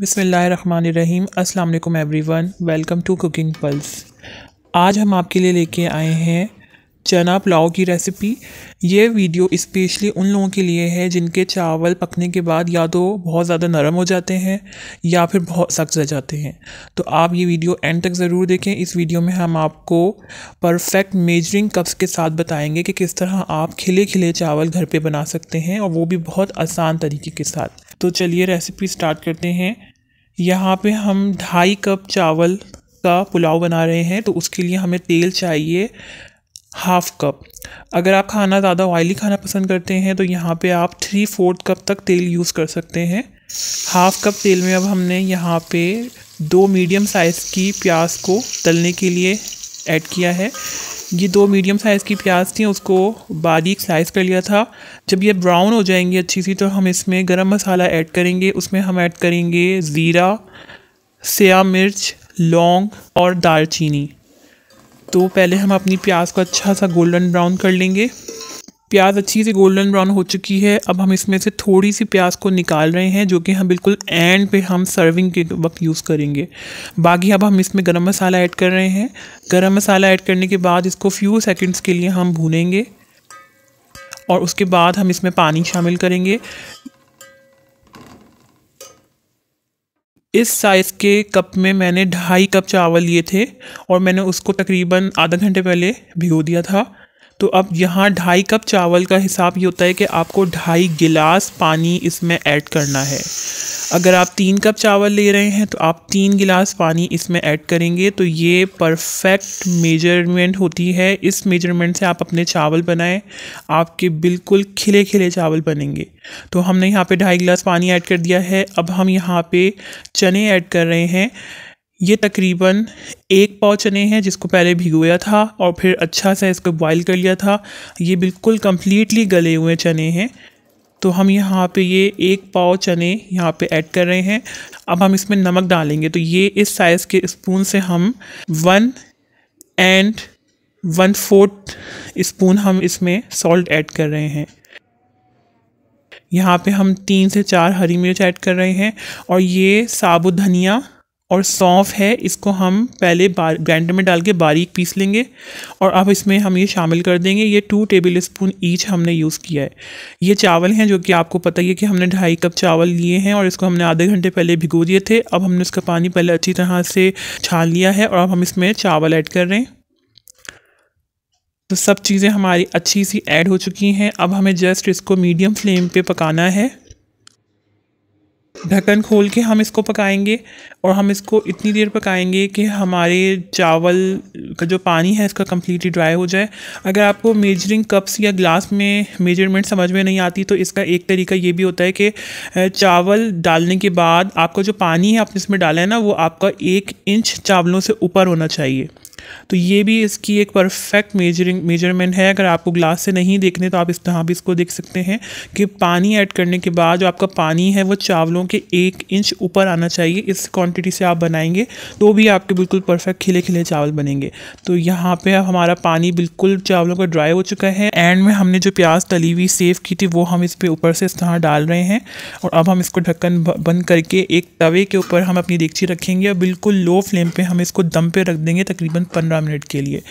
बिसमीम अल्लाम everyone welcome to cooking pulse आज हम आपके लिए लेके आए हैं चना पुलाव की रेसिपी ये वीडियो इस्पेशली उन लोगों के लिए है जिनके चावल पकने के बाद या तो बहुत ज़्यादा नरम हो जाते हैं या फिर बहुत सख्त रह जाते हैं तो आप ये वीडियो एंड तक ज़रूर देखें इस वीडियो में हम आपको परफेक्ट मेजरिंग कप्स के साथ बताएंगे कि किस तरह आप खिले खिले चावल घर पे बना सकते हैं और वो भी बहुत आसान तरीके के साथ तो चलिए रेसिपी स्टार्ट करते हैं यहाँ पे हम ढाई कप चावल का पुलाव बना रहे हैं तो उसके लिए हमें तेल चाहिए हाफ़ कप अगर आप खाना ज़्यादा ऑयली खाना पसंद करते हैं तो यहाँ पे आप थ्री फोर्थ कप तक तेल यूज़ कर सकते हैं हाफ़ कप तेल में अब हमने यहाँ पे दो मीडियम साइज़ की प्याज को तलने के लिए ऐड किया है ये दो मीडियम साइज़ की प्याज थी उसको बारीक स्लाइस कर लिया था जब ये ब्राउन हो जाएंगी अच्छी सी तो हम इसमें गरम मसाला ऐड करेंगे उसमें हम ऐड करेंगे ज़ीरा सया मिर्च लौंग और दालचीनी तो पहले हम अपनी प्याज को अच्छा सा गोल्डन ब्राउन कर लेंगे प्याज अच्छी से गोल्डन ब्राउन हो चुकी है अब हम इसमें से थोड़ी सी प्याज को निकाल रहे हैं जो कि हम बिल्कुल एंड पे हम सर्विंग के वक्त यूज़ करेंगे बाकी अब हम इसमें गरम मसाला ऐड कर रहे हैं गरम मसाला ऐड करने के बाद इसको फ्यू सेकंड्स के लिए हम भूनेंगे और उसके बाद हम इसमें पानी शामिल करेंगे इस साइज़ के कप में मैंने ढाई कप चावल लिए थे और मैंने उसको तकरीबन आधा घंटे पहले भिगो दिया था तो अब यहाँ ढाई कप चावल का हिसाब ये होता है कि आपको ढाई गिलास पानी इसमें ऐड करना है अगर आप तीन कप चावल ले रहे हैं तो आप तीन गिलास पानी इसमें ऐड करेंगे तो ये परफेक्ट मेजरमेंट होती है इस मेजरमेंट से आप अपने चावल बनाएं आपके बिल्कुल खिले खिले चावल बनेंगे तो हमने यहाँ पे ढाई गिलास पानी ऐड कर दिया है अब हम यहाँ पे चने ऐड कर रहे हैं ये तकरीबन एक पाव चने हैं जिसको पहले भिगोया था और फिर अच्छा सा इसको बॉईल कर लिया था ये बिल्कुल कम्प्लीटली गले हुए चने हैं तो हम यहाँ पे ये एक पाव चने यहाँ पे ऐड कर रहे हैं अब हम इसमें नमक डालेंगे तो ये इस साइज़ के स्पून से हम one and one fourth spoon हम इसमें सॉल्ट ऐड कर रहे हैं यहाँ पे हम तीन से चार हरी मिर्च ऐड कर रहे हैं और ये साबुत धनिया और सौंफ है इसको हम पहले बार ग्राइंडर में डाल के बारीक पीस लेंगे और अब इसमें हम ये शामिल कर देंगे ये टू टेबल स्पून ईच हमने यूज़ किया है ये चावल हैं जो कि आपको पता ही है कि हमने ढाई कप चावल लिए हैं और इसको हमने आधे घंटे पहले भिगो दिए थे अब हमने इसका पानी पहले अच्छी तरह से छान लिया है और अब हम इसमें चावल ऐड कर रहे हैं तो सब चीज़ें हमारी अच्छी सी ऐड हो चुकी हैं अब हमें जस्ट इसको मीडियम फ्लेम पे पकाना है ढक्कन खोल के हम इसको पकाएंगे और हम इसको इतनी देर पकाएंगे कि हमारे चावल का जो पानी है इसका कम्प्लीटली ड्राई हो जाए अगर आपको मेजरिंग कप्स या ग्लास में मेजरमेंट समझ में नहीं आती तो इसका एक तरीका ये भी होता है कि चावल डालने के बाद आपका जो पानी है आपने इसमें डाला है ना वो आपका एक इंच चावलों से ऊपर होना चाहिए तो ये भी इसकी एक परफेक्ट मेजरिंग मेजरमेंट है अगर आपको ग्लास से नहीं देखने तो आप इस तरह भी इसको देख सकते हैं कि पानी ऐड करने के बाद जो आपका पानी है वो चावलों के एक इंच ऊपर आना चाहिए इस क्वांटिटी से आप बनाएंगे तो भी आपके बिल्कुल परफेक्ट खिले खिले चावल बनेंगे तो यहाँ पर हमारा पानी बिल्कुल चावलों का ड्राई हो चुका है एंड में हमने जो प्याज तली हुई सेव की थी वो हम इस पर ऊपर से इस तरह डाल रहे हैं और अब हम इसको ढक्कन बंद करके एक तवे के ऊपर हम अपनी देगची रखेंगे और बिल्कुल लो फ्लेम पर हम इसको दम पर रख देंगे तकरीबन पंद्रह मिनट के लिए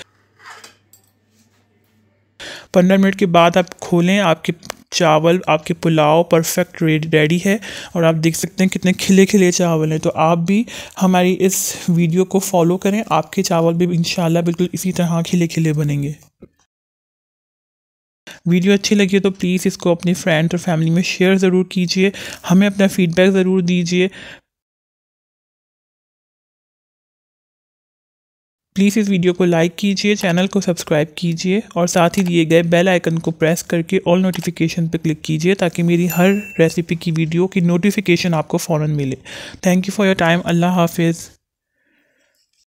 पंद्रह मिनट के बाद आप खोलें आपके चावल आपके पुलाव परफेक्ट रेडी है और आप देख सकते हैं कितने खिले खिले चावल हैं तो आप भी हमारी इस वीडियो को फॉलो करें आपके चावल भी इन बिल्कुल इसी तरह खिले खिले बनेंगे वीडियो अच्छी लगी है तो प्लीज़ इसको अपने फ्रेंड्स और फैमिली में शेयर ज़रूर कीजिए हमें अपना फीडबैक ज़रूर दीजिए प्लीज़ इस वीडियो को लाइक कीजिए चैनल को सब्सक्राइब कीजिए और साथ ही दिए गए बेल आइकन को प्रेस करके ऑल नोटिफिकेशन पर क्लिक कीजिए ताकि मेरी हर रेसिपी की वीडियो की नोटिफिकेशन आपको फ़ौर मिले thank you for your time अल्लाह हाफिज़